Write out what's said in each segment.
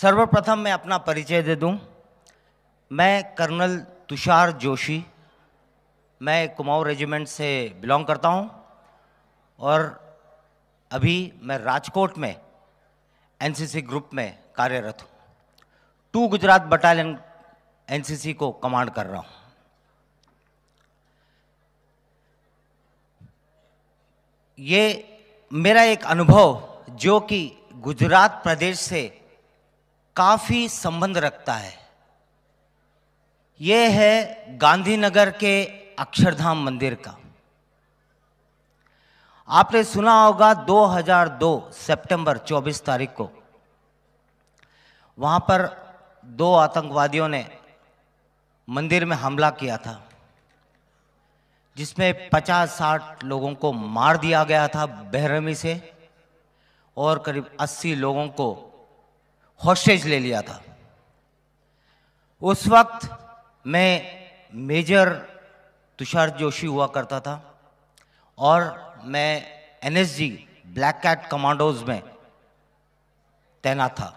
सर्वप्रथम मैं अपना परिचय दे दूं मैं कर्नल तुषार जोशी मैं कुमाऊं रेजिमेंट से बिलोंग करता हूं और अभी मैं राजकोट में एनसीसी ग्रुप में कार्यरत हूं टू गुजरात बटालियन एनसीसी को कमांड कर रहा हूं ये मेरा एक अनुभव जो कि गुजरात प्रदेश से काफ़ी संबंध रखता है ये है गांधीनगर के अक्षरधाम मंदिर का आपने सुना होगा 2002 सितंबर 24 तारीख को वहाँ पर दो आतंकवादियों ने मंदिर में हमला किया था जिसमें 50-60 लोगों को मार दिया गया था बेरहमी से और करीब 80 लोगों को हॉस्टेज ले लिया था उस वक्त मैं मेजर तुषार जोशी हुआ करता था और मैं एनएसजी ब्लैक कैट कमांडोज में तैनात था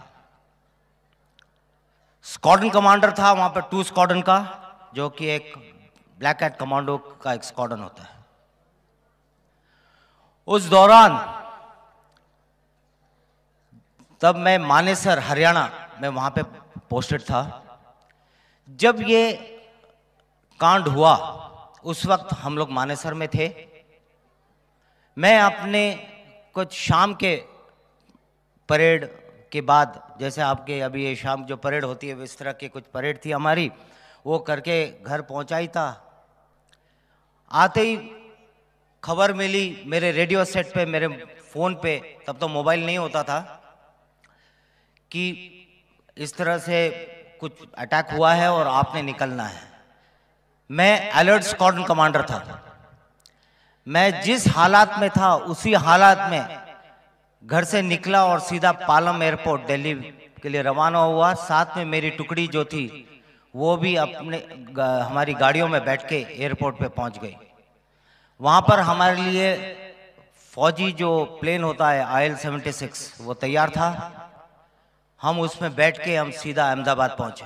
स्क्वाडन कमांडर था वहां पर टू स्क्वाडन का जो कि एक ब्लैक कैट कमांडो का एक स्क्वाडन होता है उस दौरान तब मैं मानेसर हरियाणा में वहाँ पे पोस्टेड था जब ये कांड हुआ उस वक्त हम लोग मानेसर में थे मैं अपने कुछ शाम के परेड के बाद जैसे आपके अभी ये शाम जो परेड होती है इस तरह की कुछ परेड थी हमारी वो करके घर पहुंचा ही था आते ही खबर मिली मेरे रेडियो सेट पे मेरे फ़ोन पे तब तो मोबाइल नहीं होता था कि इस तरह से कुछ अटैक हुआ है और आपने निकलना है मैं अलर्ट स्कॉर्डन कमांडर था मैं जिस हालात में था उसी हालात में घर से निकला और सीधा पालम एयरपोर्ट दिल्ली के लिए रवाना हुआ साथ में मेरी टुकड़ी जो थी वो भी अपने हमारी गाड़ियों में बैठ के एयरपोर्ट पे पहुंच गई वहाँ पर हमारे लिए फौजी जो प्लेन होता है आई एल सेवेंटी सिक्स वो तैयार था हम उसमें बैठ के हम सीधा अहमदाबाद पहुंचे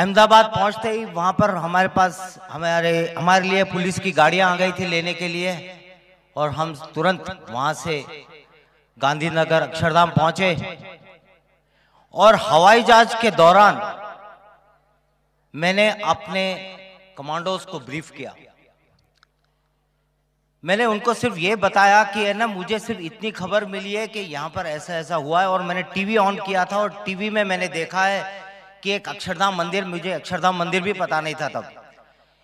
अहमदाबाद पहुंचते ही वहां पर हमारे पास हमारे हमारे लिए पुलिस की गाड़ियां आ गई थी लेने के लिए और हम तुरंत वहां से गांधीनगर अक्षरधाम पहुंचे और हवाई जहाज के दौरान मैंने अपने कमांडोज को ब्रीफ किया मैंने उनको सिर्फ ये बताया कि है ना मुझे सिर्फ इतनी खबर मिली है कि यहाँ पर ऐसा ऐसा हुआ है और मैंने टीवी ऑन किया था और टीवी में मैंने देखा है कि एक अक्षरधाम मंदिर मुझे अक्षरधाम मंदिर भी पता नहीं था तब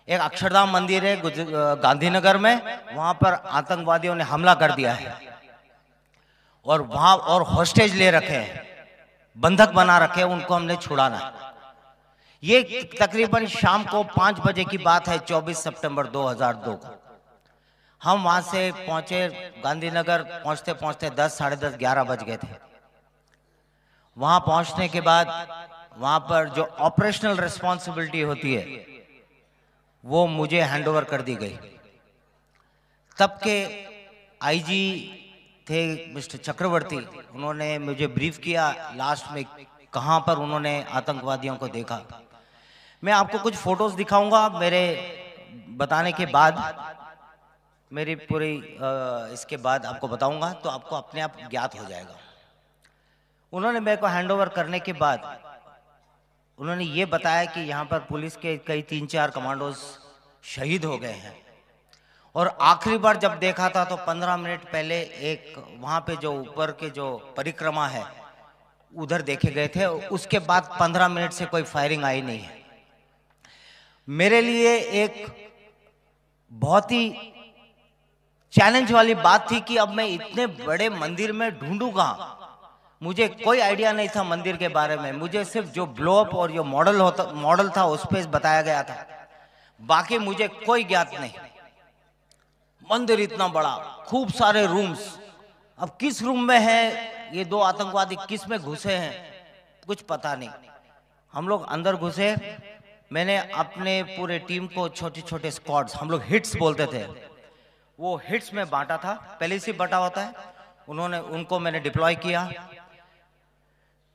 एक अक्षरधाम मंदिर है गांधीनगर में वहां पर आतंकवादियों ने हमला कर दिया है और वहां और हॉस्टेज ले रखे हैं बंधक बना रखे उनको हमने छुड़ाना ये तकरीबन शाम को पांच बजे की बात है 24 सितंबर 2002 को हम वहां से पहुंचे गांधीनगर पहुंचते पहुंचते दस साढ़े दस ग्यारह बज गए थे वहां पहुंचने के बाद वहां पर जो ऑपरेशनल रिस्पॉन्सिबिलिटी होती है वो मुझे हैंडओवर कर दी गई तब के आईजी थे मिस्टर चक्रवर्ती उन्होंने मुझे ब्रीफ किया लास्ट में कहां पर उन्होंने आतंकवादियों को देखा मैं आपको कुछ फोटोज दिखाऊंगा मेरे बताने के बाद मेरी पूरी इसके बाद आपको बताऊंगा तो आपको अपने आप ज्ञात हो जाएगा उन्होंने मेरे को हैंडओवर करने के बाद उन्होंने ये बताया कि यहाँ पर पुलिस के कई तीन चार कमांडोज शहीद हो गए हैं और आखिरी बार जब देखा था तो पंद्रह मिनट पहले एक वहाँ पे जो ऊपर के जो परिक्रमा है उधर देखे गए थे उसके बाद पंद्रह मिनट से कोई फायरिंग आई नहीं है मेरे लिए एक बहुत ही चैलेंज वाली बात थी कि अब मैं इतने बड़े मंदिर में ढूंढूंगा मुझे कोई आइडिया नहीं था मंदिर के बारे में मुझे सिर्फ जो ब्लोअप और जो मॉडल होता मॉडल था उस पर बताया गया था बाकी मुझे कोई ज्ञात नहीं मंदिर इतना बड़ा खूब सारे रूम्स अब किस रूम में है ये दो आतंकवादी किस में घुसे हैं कुछ पता नहीं हम लोग अंदर घुसे मैंने अपने पूरे टीम को छोटे छोटे स्कॉड्स हम लोग हिट्स बोलते थे वो हिट्स में बांटा था पहले से बटा होता है उन्होंने उनको मैंने डिप्लॉय किया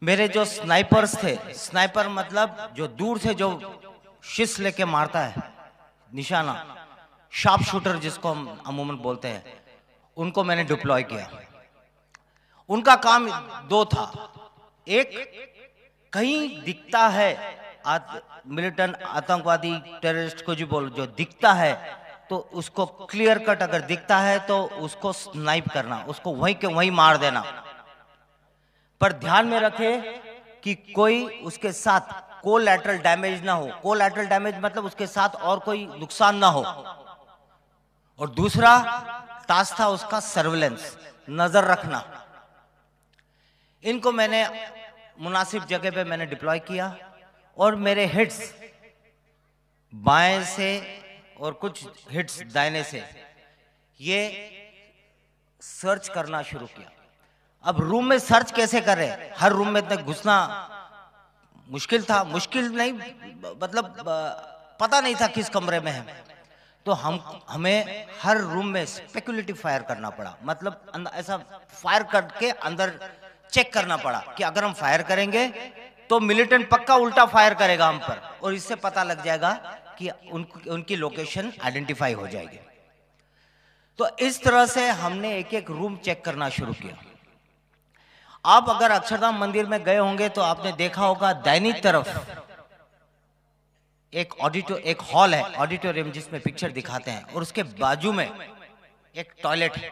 मेरे जो स्नाइपर्स थे स्नाइपर मतलब जो दूर से जो शिस लेके मारता है निशाना शार्प शूटर जिसको हम अमूमन बोलते हैं उनको मैंने डिप्लॉय किया उनका काम दो था एक कहीं दिखता है मिलिटेंट आतंकवादी टेररिस्ट को जो बोल जो दिखता है तो उसको क्लियर कट अगर दिखता है तो उसको स्नाइप करना उसको वहीं के वहीं मार देना पर ध्यान में रखें कि कोई उसके साथ लेटरल डैमेज ना हो लेटरल डैमेज मतलब उसके साथ और कोई नुकसान ना हो और दूसरा टास्क था उसका सर्वेलेंस नजर रखना इनको मैंने मुनासिब जगह पे मैंने डिप्लॉय किया और मेरे हेड्स बाएं से और कुछ हिट्स दायने से ये सर्च करना शुरू किया अब रूम में सर्च कैसे कर रहे हर रूम में इतना घुसना मुश्किल था मुश्किल नहीं मतलब पता नहीं था किस कमरे में है तो हम हमें हर रूम में स्पेकुलेटिव फायर करना पड़ा मतलब अं, ऐसा फायर करके अंदर चेक करना पड़ा कि अगर हम फायर करेंगे तो मिलिटेंट पक्का उल्टा फायर करेगा हम पर और इससे पता लग जाएगा कि उन, उनकी लोकेशन आइडेंटिफाई हो जाएगी तो इस तरह से हमने एक एक रूम चेक करना शुरू किया आप अगर अक्षरधाम मंदिर में गए होंगे तो आपने देखा होगा दैनिक तरफ एक ऑडिटो एक हॉल है ऑडिटोरियम जिसमें पिक्चर दिखाते हैं और उसके बाजू में एक टॉयलेट है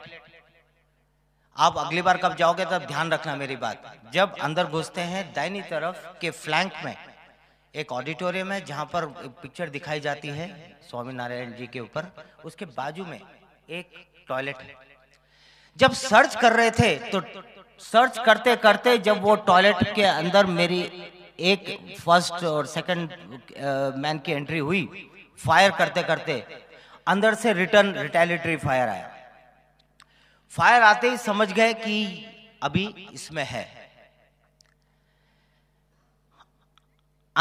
आप अगली बार कब जाओगे तब ध्यान रखना मेरी बात जब अंदर घुसते हैं दाहिनी तरफ के फ्लैंक में एक ऑडिटोरियम है जहाँ पर पिक्चर दिखाई जाती है स्वामी नारायण जी के ऊपर उसके बाजू में एक टॉयलेट है जब सर्च कर रहे थे तो सर्च करते करते जब वो टॉयलेट के अंदर मेरी एक फर्स्ट और सेकंड मैन की एंट्री हुई फायर करते करते अंदर से रिटर्न रिटेलिटरी फायर आया फायर आते ही समझ गए कि अभी इसमें है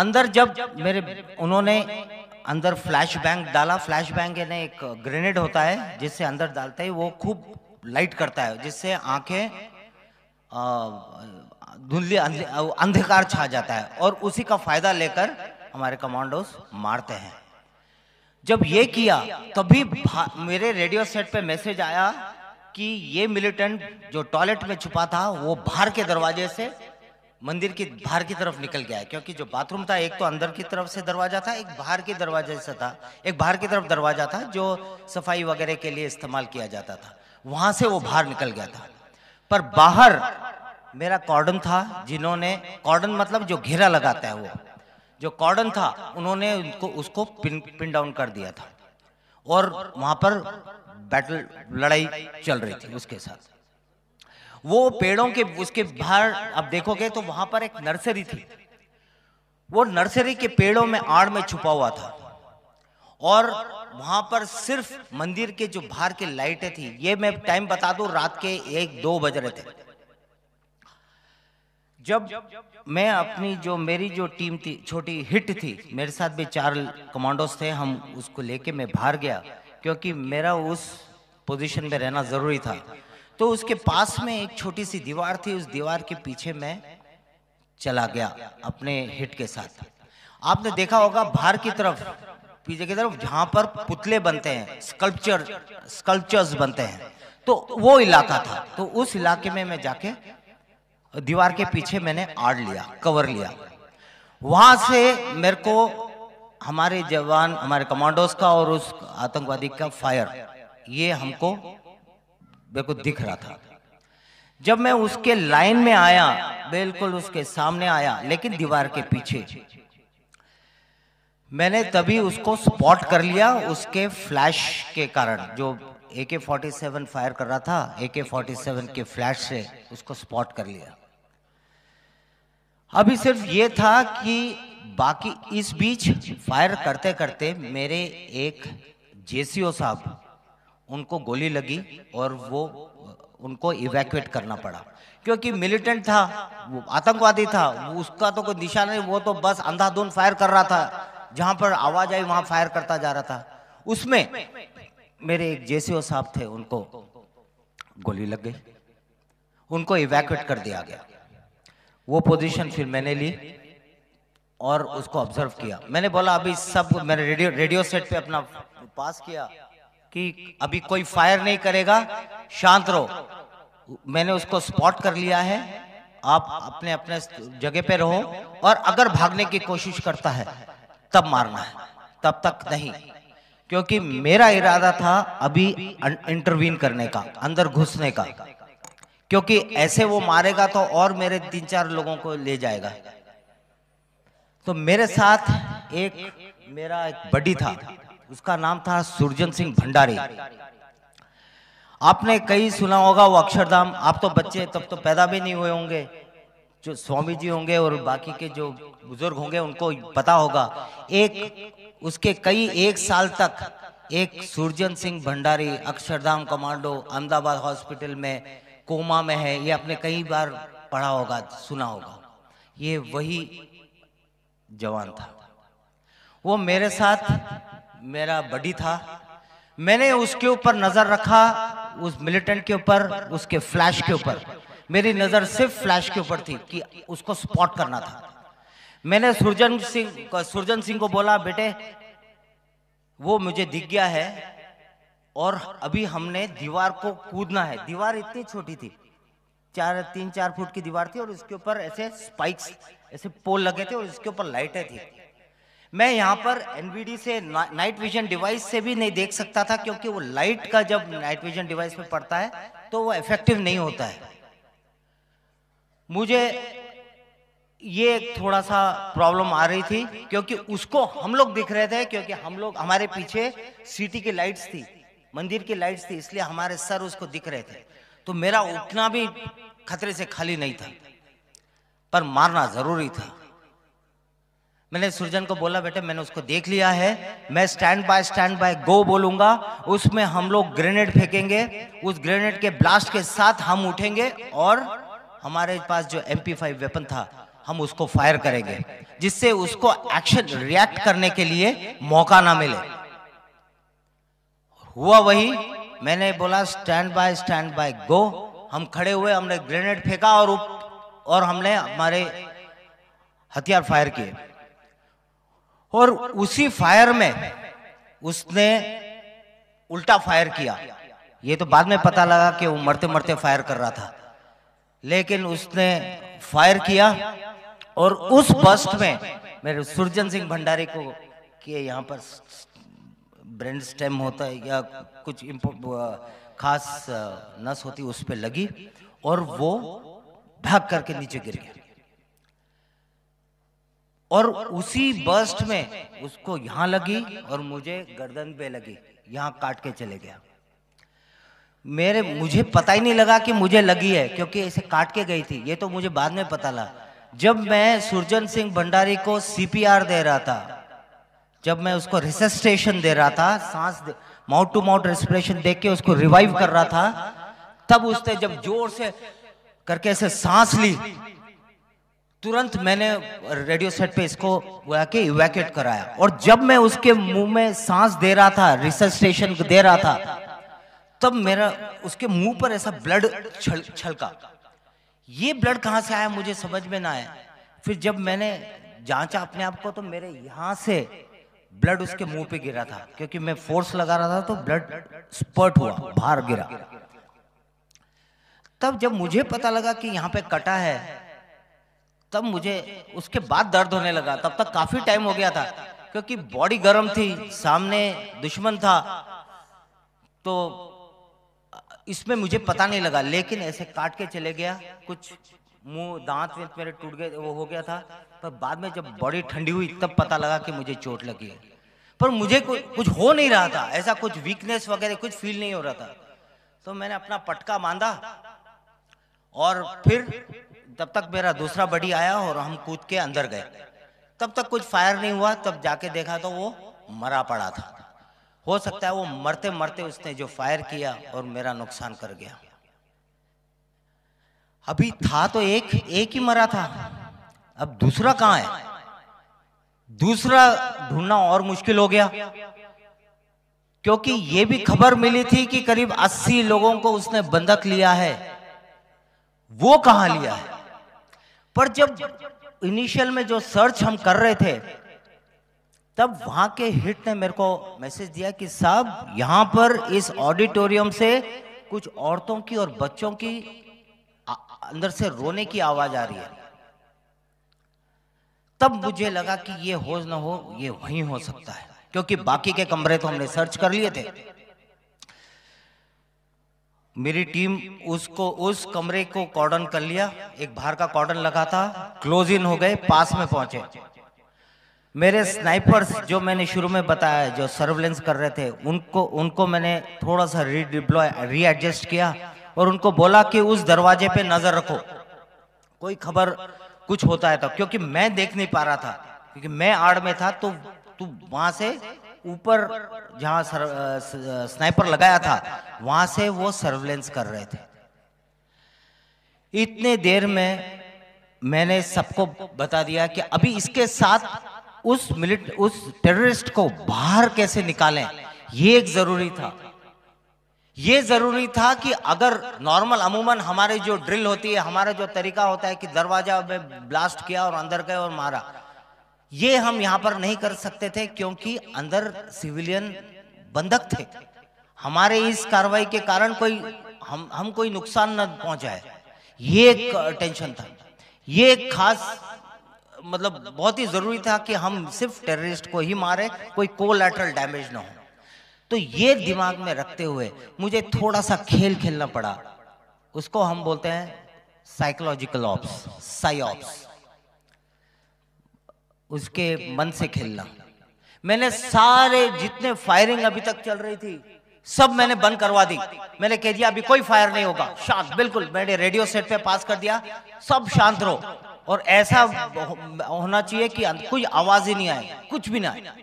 अंदर जब मेरे उन्होंने अंदर फ्लैश बैंक डाला फ्लैश बैंक यानी एक ग्रेनेड होता है जिससे अंदर डालते ही वो खूब लाइट करता है जिससे आंखें धुंधली अंधकार छा जाता है और उसी का फायदा लेकर हमारे कमांडोस मारते हैं जब ये किया तभी मेरे रेडियो सेट पे मैसेज आया कि ये मिलिटेंट जो टॉयलेट में छुपा था वो बाहर के दरवाजे से मंदिर की बाहर की तरफ निकल गया है क्योंकि जो बाथरूम था एक तो अंदर की तरफ से दरवाजा था एक बाहर के दरवाजे से था एक बाहर की तरफ दरवाजा था जो सफाई वगैरह के लिए इस्तेमाल किया जाता था वहां से वो बाहर निकल गया था पर बाहर मेरा कॉर्डन था जिन्होंने कॉर्डन मतलब जो घेरा लगाता है वो जो कॉर्डन था उन्होंने उनको उसको पिन पिन डाउन कर दिया था और वहां पर बैटल लड़ाई चल रही थी उसके साथ वो पेड़ों के उसके बाहर अब देखोगे तो वहां पर एक नर्सरी थी वो नर्सरी के पेड़ों में आड़ में छुपा हुआ था और वहां पर सिर्फ मंदिर के जो बाहर के लाइटें थी ये मैं टाइम बता दू रात के एक दो बज रहे थे जब मैं अपनी जो मेरी जो टीम थी छोटी हिट थी मेरे साथ भी चार कमांडोस थे हम उसको लेके मैं बाहर गया क्योंकि मेरा उस पोजीशन में रहना ज़रूरी था तो उसके पास में एक छोटी सी दीवार थी उस दीवार के पीछे मैं चला गया अपने हिट के साथ आपने देखा होगा बाहर की तरफ पीछे की तरफ जहां पर पुतले बनते हैं स्कल्पचर स्कल्पचर्स बनते हैं तो वो इलाका था तो उस इलाके में मैं जाके दीवार के पीछे मैंने आड़ लिया कवर लिया वहां से मेरे को हमारे जवान हमारे कमांडोज का और उस आतंकवादी का फायर ये हमको मेरे को दिख रहा था जब मैं उसके लाइन में आया बिल्कुल उसके सामने आया लेकिन दीवार के पीछे मैंने तभी उसको स्पॉट कर लिया उसके फ्लैश के कारण जो ए के फोर्टी सेवन फायर कर रहा था ए के फोर्टी सेवन के फ्लैश से उसको स्पॉट कर लिया अभी सिर्फ ये था कि बाकी इस बीच फायर करते करते मेरे एक जेसीओ साहब उनको गोली लगी और वो उनको इवैक्यूएट करना पड़ा क्योंकि मिलिटेंट था वो आतंकवादी था उसका तो कोई निशान नहीं वो तो बस अंधाधुन फायर कर रहा था जहां पर आवाज आई वहां फायर करता जा रहा था उसमें मेरे एक जैसे साहब थे उनको गोली लग गई उनको इवैक्यूएट कर दिया गया वो पोजीशन फिर मैंने ली और उसको ऑब्जर्व किया मैंने बोला अभी सब मैंने रेडियो रेडियो सेट पे अपना पास किया कि अभी कोई फायर नहीं करेगा शांत रहो मैंने उसको स्पॉट कर लिया है आप अपने अपने जगह पे रहो और अगर भागने की कोशिश करता है तब मारना है तब तक नहीं क्योंकि मेरा इरादा था अभी इंटरवीन करने का अंदर घुसने का क्योंकि ऐसे वो मारेगा तो और मेरे तीन चार लोगों को ले जाएगा तो मेरे साथ एक मेरा एक बडी था उसका नाम था सुरजन सिंह भंडारी आपने कई सुना होगा वो अक्षरधाम आप तो बच्चे तब तो पैदा भी नहीं हुए होंगे जो स्वामी जी होंगे और बाकी के जो बुजुर्ग होंगे उनको पता होगा एक उसके कई एक साल तक एक सुरजन सिंह भंडारी अक्षरधाम कमांडो अहमदाबाद हॉस्पिटल में कोमा में है ये आपने कई बार पढ़ा होगा सुना होगा ये वही जवान था वो मेरे साथ मेरा बडी था मैंने उसके ऊपर नज़र रखा उस मिलिटेंट के ऊपर उसके फ्लैश के ऊपर मेरी नज़र सिर्फ फ्लैश के ऊपर थी कि उसको सपोर्ट करना था मैंने सुरजन सिंह सुरजन सिंह को बोला बेटे वो मुझे दिख गया है और अभी हमने दीवार को कूदना है दीवार इतनी छोटी थी चार तीन चार फुट की दीवार थी और उसके ऊपर ऐसे स्पाइक्स ऐसे पोल लगे थे और उसके ऊपर लाइटें थी मैं यहाँ पर एनवीडी से ना, नाइट विजन डिवाइस से भी नहीं देख सकता था क्योंकि वो लाइट का जब नाइट विजन डिवाइस में पड़ता है तो वो इफेक्टिव नहीं होता है मुझे ये एक थोड़ा सा प्रॉब्लम आ रही थी क्योंकि उसको हम लोग दिख रहे थे क्योंकि हम लोग हमारे पीछे सिटी की लाइट्स थी मंदिर की लाइट्स थी इसलिए हमारे सर उसको दिख रहे थे तो मेरा उठना भी खतरे से खाली नहीं था पर मारना जरूरी था मैंने सुरजन को बोला बेटे मैंने उसको देख लिया है मैं stand by stand by go बोलूंगा उसमें हम लोग ग्रेनेड फेंकेंगे उस ग्रेनेड के ब्लास्ट के साथ हम उठेंगे और हमारे पास जो एम फाइव वेपन था हम उसको फायर करेंगे जिससे उसको एक्शन रिएक्ट करने के लिए मौका ना मिले हुआ वही मैंने बोला stand by stand by go हम खड़े हुए हमने ग्रेनेड फेंका और और हमने हमारे हथियार फायर किए और उसी फायर में उसने उल्टा फायर किया ये तो बाद में पता लगा कि वो मरते मरते फायर कर रहा था लेकिन उसने फायर किया और उस बस्ट में मेरे सुरजन सिंह भंडारी को के यहाँ पर ब्रेन स्टेम होता है या कुछ खास नस होती उस पर लगी और वो भाग करके नीचे गिर गया और उसी बस्ट में उसको यहां लगी और मुझे गर्दन पे लगी यहां काट के चले गया मेरे मुझे पता ही नहीं लगा कि मुझे लगी है क्योंकि इसे काट के गई थी ये तो मुझे बाद में पता लगा जब मैं सुरजन सिंह भंडारी को सीपीआर दे रहा था जब मैं उसको रिसेस्टेशन दे रहा था सांस माउथ टू माउथ रेस्पिरेशन दे के उसको रिवाइव कर रहा था तब उसने जब जोर से करके ऐसे सांस ली तुरंत मैंने रेडियो सेट पे इसको के इवैक्यूट कराया और जब मैं उसके मुंह में सांस दे रहा था रिसर्च स्टेशन दे रहा था तब मेरा उसके मुंह पर ऐसा ब्लड छलका ये ब्लड कहां से आया मुझे समझ में ना आया फिर जब मैंने जांचा अपने आप को तो मेरे यहां से ब्लड उसके मुंह पे गिरा था क्योंकि मैं फोर्स लगा रहा था तो ब्लड स्पर्ट हुआ बाहर गिरा तब जब मुझे पता लगा कि यहां पे कटा है तब मुझे उसके बाद दर्द होने लगा तब तक काफी टाइम हो गया था क्योंकि बॉडी गर्म थी सामने दुश्मन था तो इसमें मुझे पता नहीं लगा लेकिन ऐसे काट के चले गया कुछ मुंह दांत मेरे टूट गए वो हो गया था पर बाद में जब बॉडी ठंडी हुई तब पता लगा कि मुझे चोट लगी है पर मुझे कुछ हो नहीं रहा था ऐसा कुछ वीकनेस वगैरह कुछ फील नहीं हो रहा था तो मैंने अपना पटका बांधा और फिर तब तक मेरा दूसरा बड़ी आया और हम कूद के अंदर गए तब तक कुछ फायर नहीं हुआ तब जाके देखा तो वो मरा पड़ा था हो सकता है वो मरते मरते उसने जो फायर किया और मेरा नुकसान कर गया अभी था तो एक एक ही मरा था अब दूसरा कहाँ है दूसरा ढूंढना और मुश्किल हो गया क्योंकि ये भी खबर मिली थी कि करीब 80 लोगों को उसने बंधक लिया है वो कहां लिया है पर जब इनिशियल में जो सर्च हम कर रहे थे तब वहां के हिट ने मेरे को मैसेज दिया कि साहब यहां पर इस ऑडिटोरियम से कुछ औरतों की और बच्चों की अंदर से रोने की आवाज आ रही है तब मुझे लगा कि ये हो ना हो ये वहीं हो सकता है क्योंकि बाकी के कमरे तो हमने सर्च कर लिए थे मेरी टीम उसको उस कमरे को कॉर्डन कर लिया एक बाहर का कॉर्डन लगा था क्लोज इन हो गए पास में पहुंचे मेरे स्नाइपर्स जो मैंने शुरू में बताया जो सर्वेलेंस कर रहे थे उनको उनको मैंने थोड़ा सा रीडिप्लॉय रीएडजस्ट किया और उनको बोला कि उस दरवाजे पे नजर रखो कोई खबर कुछ होता है तो क्योंकि मैं देख नहीं पा रहा था क्योंकि मैं आड़ में था तो तू वहां से ऊपर जहां स्नाइपर लगाया था वहां से वो सर्वेलेंस कर रहे थे इतने देर में मैंने सबको बता दिया कि अभी इसके साथ उस मिलिट उस टेररिस्ट को बाहर कैसे निकालें ये एक जरूरी था ये जरूरी था कि अगर नॉर्मल अमूमन हमारे जो ड्रिल होती है हमारा जो तरीका होता है कि दरवाजा में ब्लास्ट किया और अंदर गए और मारा ये हम यहां पर नहीं कर सकते थे क्योंकि अंदर सिविलियन बंधक थे हमारे इस कार्रवाई के कारण कोई हम हम कोई नुकसान न पहुंचाए ये एक टेंशन था ये एक खास मतलब बहुत ही जरूरी था कि हम सिर्फ टेररिस्ट को ही मारे कोई कोलैटरल डैमेज ना हो तो ये दिमाग में रखते हुए मुझे थोड़ा सा खेल खेलना पड़ा उसको हम बोलते हैं साइकोलॉजिकल ऑप्स साइ ऑप्स उसके मन से खेलना मैंने सारे जितने फायरिंग अभी तक चल रही थी सब मैंने बंद करवा दी मैंने कह दिया अभी कोई फायर नहीं होगा शांत बिल्कुल मैंने रेडियो सेट पे पास कर दिया सब शांत रहो और ऐसा होना चाहिए कि कोई आवाज ही नहीं आए कुछ भी ना आए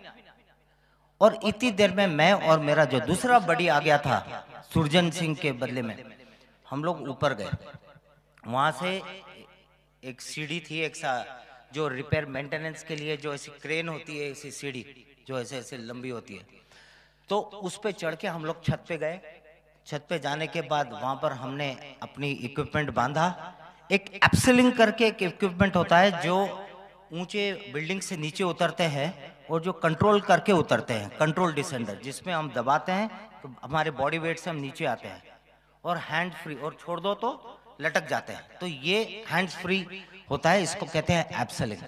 और इतनी देर में मैं और मेरा जो दूसरा बड़ी आ गया था सुरजन सिंह के बदले में हम लोग ऊपर गए वहां से एक सीढ़ी थी एक सा जो रिपेयर मेंटेनेंस के लिए जो ऐसी क्रेन होती है ऐसी सीढ़ी जो ऐसे ऐसे लंबी होती है तो उस पर चढ़ के हम लोग छत पे गए छत पे जाने के बाद वहां पर हमने अपनी इक्विपमेंट बांधा एक एप्सलिंग करके एक इक्विपमेंट होता है जो ऊंचे बिल्डिंग से नीचे उतरते हैं और जो कंट्रोल करके उतरते हैं कंट्रोल डिसेंडर जिसमें हम दबाते हैं तो हमारे बॉडी वेट से हम नीचे आते हैं और हैंड फ्री और छोड़ दो तो लटक जाते हैं तो ये हैंड फ्री होता है इसको कहते हैं एप्सलिंग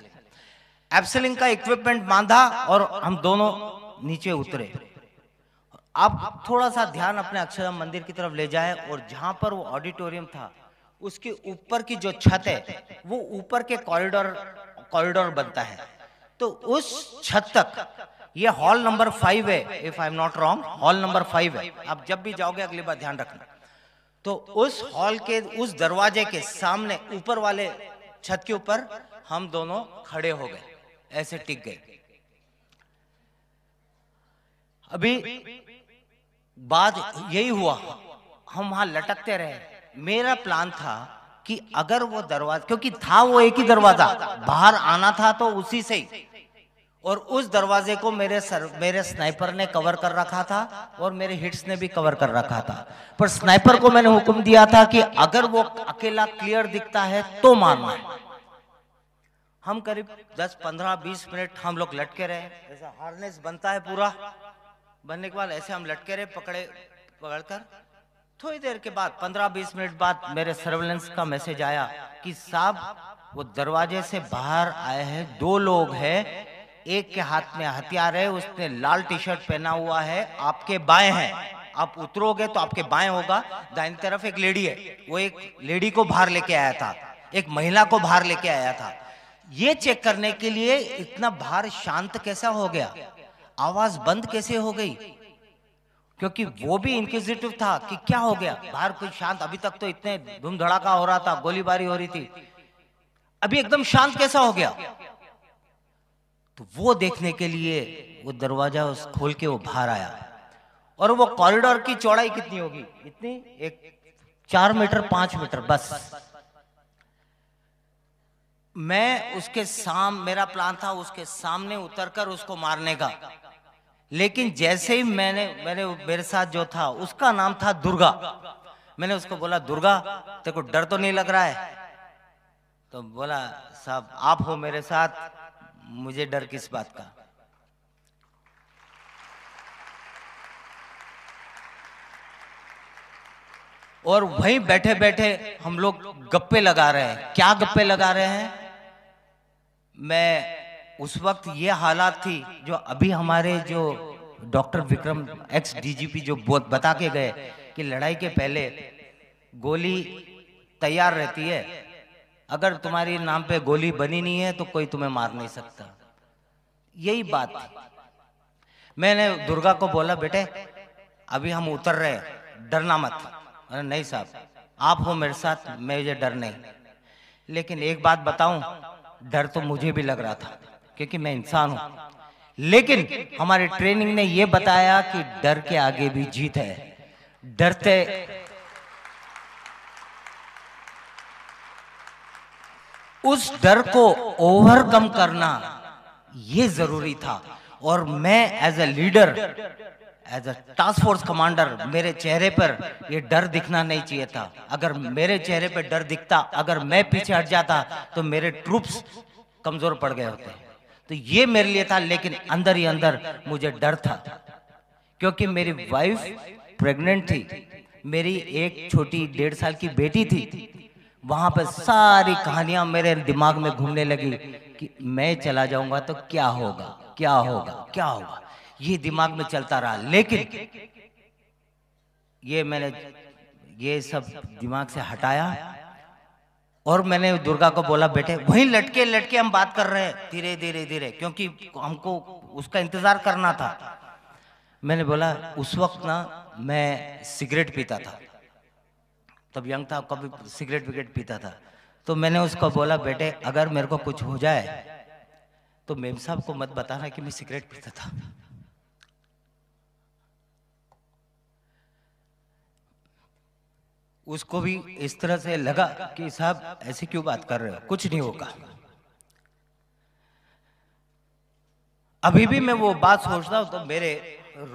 एप्सलिंग का इक्विपमेंट बांधा और हम दोनों नीचे उतरे आप थोड़ा सा ध्यान अपने अक्षरधाम मंदिर की तरफ ले जाए और जहां पर वो ऑडिटोरियम था उसके ऊपर की जो छत है वो ऊपर के कॉरिडोर कॉरिडोर बनता है तो उस छत तक ये हॉल नंबर फाइव है if I am not wrong hall number five है आप जब भी जाओगे अगली बार ध्यान रखना तो उस हॉल के उस दरवाजे के सामने ऊपर वाले छत के ऊपर हम दोनों खड़े हो गए ऐसे टिक गए अभी बाद यही हुआ हम वहां लटकते रहे मेरा प्लान था कि अगर वो दरवाजा क्योंकि था वो एक ही दरवाजा बाहर आना था तो उसी से ही और उस दरवाजे को मेरे सर मेरे स्नाइपर ने कवर कर रखा था और मेरे हिट्स ने भी कवर कर रखा था पर स्नाइपर को मैंने हुक्म दिया था कि अगर वो अकेला क्लियर दिखता है तो मारना हम करीब 10, 15, 20 मिनट हम लोग लटके रहे ऐसा हार्नेस बनता है पूरा बनने के बाद ऐसे हम लटके रहे पकड़े पकड़कर थोड़ी देर के बाद 15-20 मिनट बाद मेरे सर्वेलेंस का मैसेज आया कि साहब वो दरवाजे से बाहर आए हैं दो लोग हैं एक के हाथ में हथियार है उसने लाल टी शर्ट पहना हुआ है आपके बाएं हैं आप उतरोगे तो आपके बाएं होगा दाइन तरफ एक लेडी है वो एक लेडी को बाहर लेके आया था एक महिला को बाहर लेके आया था ये चेक करने के लिए इतना भार शांत कैसा हो गया आवाज बंद कैसे हो गई क्योंकि वो भी इंक्विजिटिव था कि क्या हो गया बाहर कोई शांत अभी तक तो इतने धूमधड़ाका हो रहा था गोलीबारी हो रही थी अभी एकदम शांत कैसा हो गया तो वो देखने के लिए वो दरवाजा उस खोल के वो बाहर आया और वो कॉरिडोर की चौड़ाई कितनी होगी इतनी एक चार मीटर पांच मीटर बस मैं उसके साम मेरा प्लान था उसके सामने उतरकर उसको मारने का लेकिन जैसे ही मैंने मैंने मेरे साथ जो था उसका नाम था दुर्गा मैंने उसको बोला दुर्गा तेरे को डर तो नहीं लग रहा है तो बोला साहब आप हो मेरे साथ मुझे डर किस बात का और वहीं बैठे बैठे हम लोग गप्पे लगा रहे हैं क्या गप्पे लगा रहे हैं मैं उस वक्त ये हालात थी जो अभी हमारे जो डॉक्टर विक्रम एक्स डीजीपी जो बता के गए कि लड़ाई के पहले गोली तैयार रहती है अगर तुम्हारी नाम पे गोली बनी नहीं है तो कोई तुम्हें मार नहीं सकता यही बात मैंने दुर्गा को बोला बेटे अभी हम उतर रहे डरना मत अरे नहीं साहब आप हो मेरे साथ मुझे डर नहीं लेकिन एक बात बताऊं डर तो मुझे भी लग रहा था क्योंकि मैं इंसान हूं लेकिन हमारे ट्रेनिंग ने यह बताया कि डर के आगे भी जीत है डरते उस डर को ओवरकम करना ये जरूरी था और मैं as a leader as a task force commander मेरे चेहरे पर ये डर दिखना नहीं चाहिए था अगर मेरे चेहरे पर डर दिखता अगर मैं पीछे हट जाता तो मेरे ट्रूप्स कमजोर पड़ गए होते तो ये मेरे लिए था लेकिन अंदर ही अंदर मुझे डर था क्योंकि मेरी वाइफ प्रेग्नेंट थी मेरी एक छोटी डेढ़ साल की बेटी थी वहां पर सारी कहानियां मेरे दिमाग में घूमने लगी कि मैं चला जाऊंगा तो क्या होगा क्या होगा क्या होगा ये दिमाग में चलता रहा लेकिन ये मैंने ये सब दिमाग से हटाया और मैंने दुर्गा को बोला बेटे वहीं लटके लटके हम बात कर रहे हैं धीरे धीरे धीरे क्योंकि हमको उसका इंतजार करना था मैंने बोला उस वक्त ना मैं सिगरेट पीता था तब यंग था कभी सिगरेट विगरेट पीता था तो मैंने उसको बोला बेटे अगर मेरे को कुछ हो जाए तो मेम साहब को मत बताना कि मैं सिगरेट पीता था उसको भी इस तरह से लगा कि साहब ऐसे क्यों बात कर रहे हो कुछ नहीं होगा अभी भी मैं वो बात सोचता हूं तो मेरे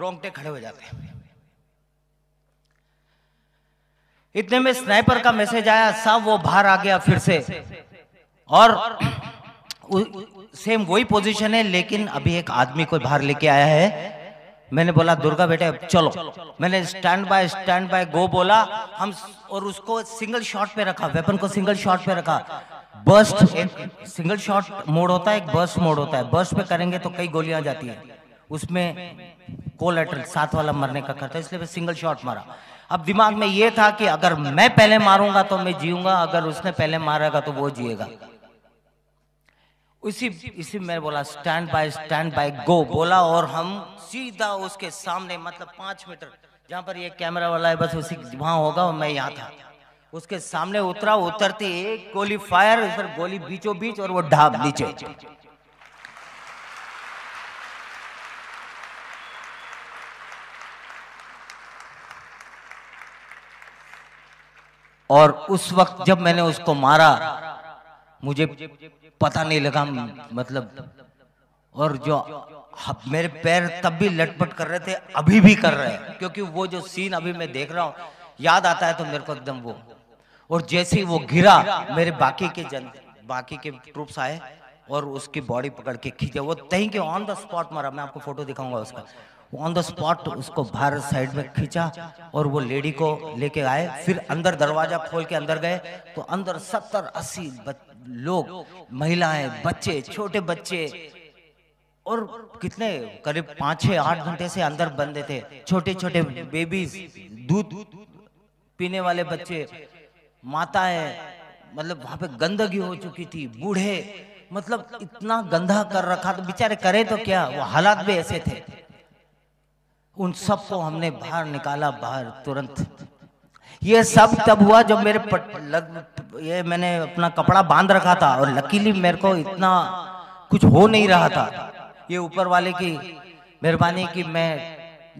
रोंगटे खड़े हो जाते हैं इतने में स्नाइपर का मैसेज आया साहब वो बाहर आ गया फिर से और सेम वही पोजीशन है लेकिन अभी एक आदमी को बाहर लेके आया है मैंने बोला दुर्गा बेटा चलो मैंने stand by stand by go बोला हम और उसको सिंगल शॉट पे रखा वेपन को सिंगल शॉट पे रखा बस्ट एक सिंगल शॉट मोड होता है एक बस्ट मोड होता है बस्ट पे करेंगे तो कई गोलियां जाती है उसमें कोलेटरल सात वाला मरने का है इसलिए सिंगल शॉट मारा अब दिमाग में ये था कि अगर मैं पहले मारूंगा तो मैं जीऊंगा अगर उसने पहले मारेगा तो वो जिएगा उसी इसी मैंने बोला stand by stand by go बोला और हम सीधा उसके सामने मतलब पांच मीटर जहां पर ये कैमरा वाला है बस उसी वहां होगा और मैं यहाँ था उसके सामने उतरा उतरते एक गोली फायर पर गोली बीचों बीच और वो ढाब नीचे और उस वक्त जब मैंने उसको मारा मुझे पता नहीं लगा मतलब और जो मेरे पैर तब भी लटपट कर रहे थे अभी भी कर रहे हैं क्योंकि वो जो सीन अभी मैं देख रहा हूँ याद आता है तो मेरे को एकदम वो और जैसे ही वो गिरा मेरे बाकी के जन बाकी के ट्रूप्स आए और उसकी बॉडी पकड़ के खींचे वो कहीं के ऑन द स्पॉट मारा मैं आपको फोटो दिखाऊंगा उसका ऑन द स्पॉट उसको बाहर साइड में खींचा और वो लेडी को लेके आए फिर अंदर दरवाजा खोल के अंदर गए तो अंदर सत्तर अस्सी लोग महिलाएं बच्चे छोटे बच्चे और कितने करीब पांच छह आठ घंटे से अंदर बंदे थे छोटे छोटे बेबीज दूध पीने वाले बच्चे माताएं मतलब वहां पे गंदगी हो चुकी थी बूढ़े मतलब इतना गंदा कर रखा था बेचारे करे तो क्या वो हालात भी ऐसे थे उन सब को हमने बाहर निकाला बाहर तुरंत ये सब तब हुआ जब मेरे पट, लग ये मैंने अपना कपड़ा बांध रखा था और लकीली मेरे को इतना कुछ हो नहीं रहा था ये ऊपर वाले की मेहरबानी की मैं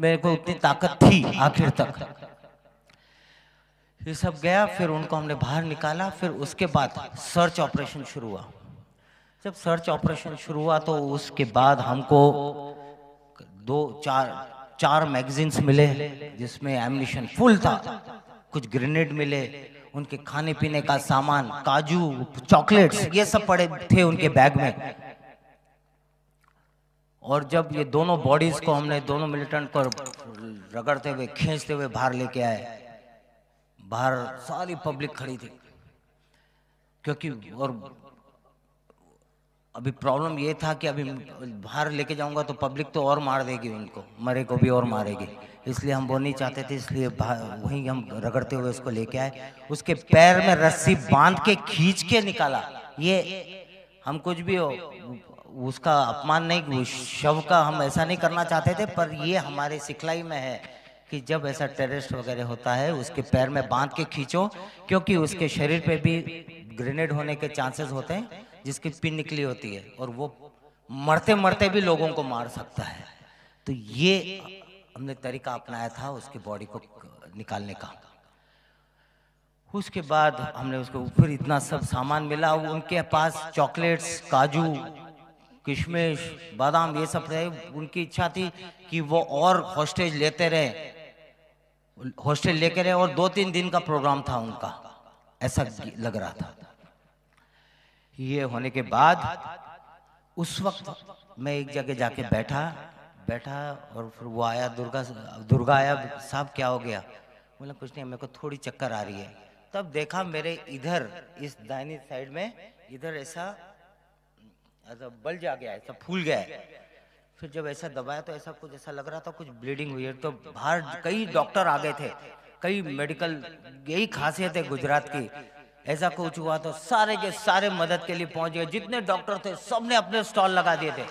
मेरे को उतनी ताकत थी आखिर तक ये सब गया फिर उनको हमने बाहर निकाला फिर उसके बाद सर्च ऑपरेशन शुरू हुआ जब सर्च ऑपरेशन शुरू हुआ तो उसके बाद हमको दो चार चार मैगजीन्स मिले जिसमें एमिशन फुल था कुछ ग्रेनेड मिले उनके खाने पीने का सामान काजू चॉकलेट्स ये सब पड़े थे उनके बैग में और जब ये दोनों बॉडीज को हमने दोनों मिलिटेंट को रगड़ते हुए खींचते हुए बाहर लेके आए बाहर सारी पब्लिक खड़ी थी क्योंकि और अभी प्रॉब्लम ये था कि अभी बाहर लेके जाऊंगा तो पब्लिक तो और मार देगी उनको मरे को भी और मारेगी इसलिए हम वो नहीं चाहते थे इसलिए वहीं हम रगड़ते हुए उसको लेके आए उसके पैर में रस्सी बांध के खींच के निकाला ये हम कुछ भी हो उसका अपमान नहीं शव का हम ऐसा नहीं करना चाहते थे पर ये हमारे सिखलाई में है कि जब ऐसा टेररिस्ट वगैरह होता है उसके पैर में बांध के खींचो क्योंकि उसके शरीर पे भी ग्रेनेड होने के चांसेस होते हैं जिसकी पिन निकली होती है और वो मरते मरते भी लोगों को मार सकता है तो ये हमने तरीका अपनाया था उसकी बॉडी को निकालने का उसके बाद हमने उसको फिर इतना सब सामान मिला उनके पास चॉकलेट्स काजू किशमिश बादाम ये सब रहे उनकी इच्छा थी कि वो और हॉस्टेज लेते रहे हॉस्टेल लेके रहे और दो तीन दिन का प्रोग्राम था उनका ऐसा लग रहा था ये होने के बाद उस वक्त मैं एक जगह जाके बैठा बैठा और फिर वो आया दुर्गा दुर्गा आया साहब क्या हो गया बोला कुछ नहीं मेरे को थोड़ी चक्कर आ रही है तब देखा मेरे इधर इस दाहिनी साइड में इधर ऐसा ऐसा बल जा गया ऐसा फूल गया फिर जब ऐसा दबाया तो ऐसा कुछ ऐसा लग रहा था कुछ ब्लीडिंग हुई है तो बाहर कई डॉक्टर आ गए थे कई मेडिकल यही खासियत है गुजरात की ऐसा कुछ हुआ तो सारे के सारे मदद के लिए पहुंच गए जितने डॉक्टर थे सबने अपने स्टॉल लगा दिए थे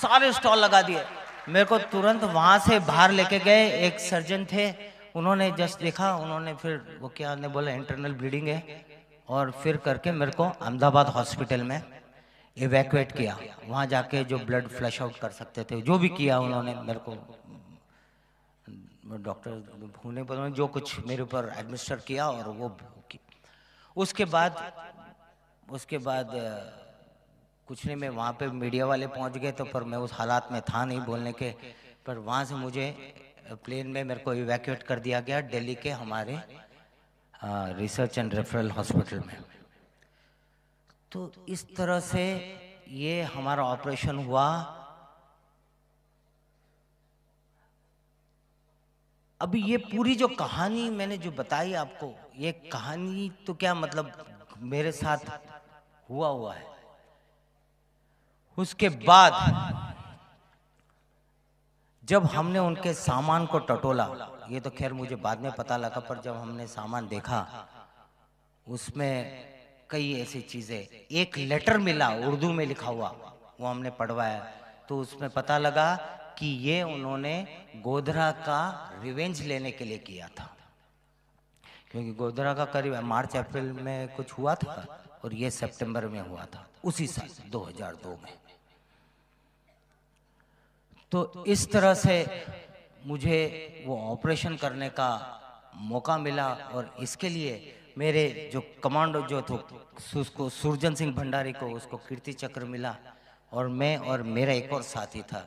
सारे स्टॉल लगा दिए मेरे को तुरंत वहां से बाहर लेके गए एक सर्जन थे उन्होंने जस्ट देखा उन्होंने फिर वो क्या ने बोला इंटरनल ब्लीडिंग है और फिर करके मेरे को अहमदाबाद हॉस्पिटल में इवैक्यूएट किया वहां जाके जो ब्लड फ्लैश आउट कर सकते थे जो भी किया उन्होंने मेरे को डॉक्टर होने पर उन्होंने जो कुछ मेरे ऊपर एडमिनिस्टर किया और वो उसके बाद उसके बाद कुछ नहीं मैं वहाँ पे मीडिया वाले पहुँच गए तो पर मैं उस हालात में था नहीं बोलने के पर वहाँ से मुझे प्लेन में मेरे को इवैक्यूएट कर दिया गया दिल्ली के हमारे रिसर्च एंड रेफरल हॉस्पिटल में तो इस तरह से ये हमारा ऑपरेशन हुआ अभी ये पूरी जो कहानी मैंने जो बताई आपको ये कहानी तो क्या मतलब मेरे साथ हुआ हुआ है उसके बाद जब हमने उनके सामान को टटोला ये तो खैर मुझे बाद में पता लगा पर जब हमने सामान देखा उसमें कई ऐसी चीजें एक लेटर मिला उर्दू में लिखा हुआ वो हमने पढ़वाया तो उसमें पता लगा कि ये उन्होंने गोधरा का रिवेंज लेने के लिए किया था क्योंकि गोधरा का करीब मार्च अप्रैल में कुछ हुआ था और ये सितंबर में हुआ था उसी साल 2002 में तो इस तरह से मुझे वो ऑपरेशन करने का मौका मिला और इसके लिए मेरे जो कमांडो जो थे उसको सुरजन सिंह भंडारी को उसको कीर्ति चक्र मिला और मैं और मेरा एक और साथी था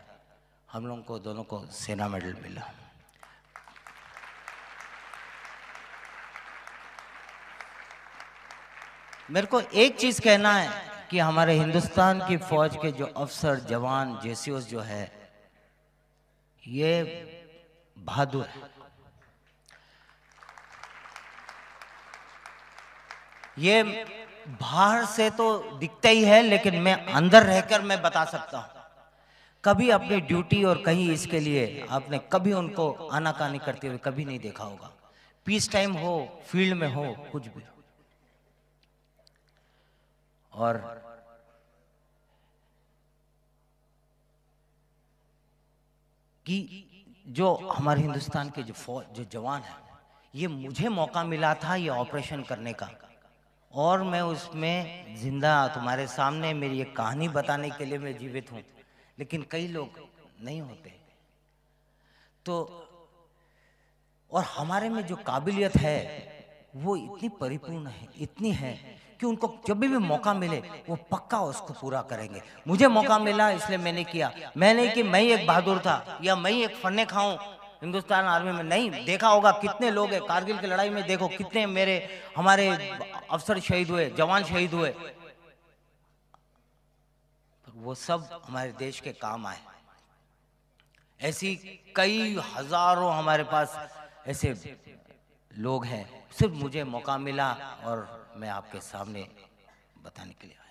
हम लोगों को दोनों को सेना मेडल मिला मेरे को एक चीज कहना है कि हमारे हिंदुस्तान की फौज के जो अफसर जवान जेसीओस जो है ये बहादुर है ये बाहर से तो दिखता ही है लेकिन मैं अंदर रहकर मैं बता सकता हूं कभी अपनी ड्यूटी और कहीं इसके लिए आपने कभी उनको आनाकानी करते हुए कभी नहीं देखा होगा पीस टाइम हो फील्ड में हो कुछ भी और कि जो हमारे हिंदुस्तान के जो फौज जो जवान है ये मुझे मौका मिला था ये ऑपरेशन करने का और मैं उसमें जिंदा तुम्हारे सामने मेरी ये कहानी बताने के लिए मैं जीवित हूँ लेकिन कई लोग नहीं होते तो और हमारे में जो काबिलियत है वो इतनी परिपूर्ण है इतनी है कि उनको जब भी मौका मिले वो पक्का उसको पूरा करेंगे मुझे मौका मिला इसलिए मैंने किया मैंने कि मैं ही एक बहादुर था या मैं ही एक फन्ने खाऊं हिंदुस्तान आर्मी में नहीं देखा होगा कितने लोग हैं कारगिल की लड़ाई में देखो कितने मेरे हमारे अफसर शहीद हुए जवान शहीद हुए वो सब हमारे देश के काम आए ऐसी कई हजारों हमारे पास ऐसे लोग हैं सिर्फ मुझे मौका मिला और मैं आपके सामने बताने के लिए आया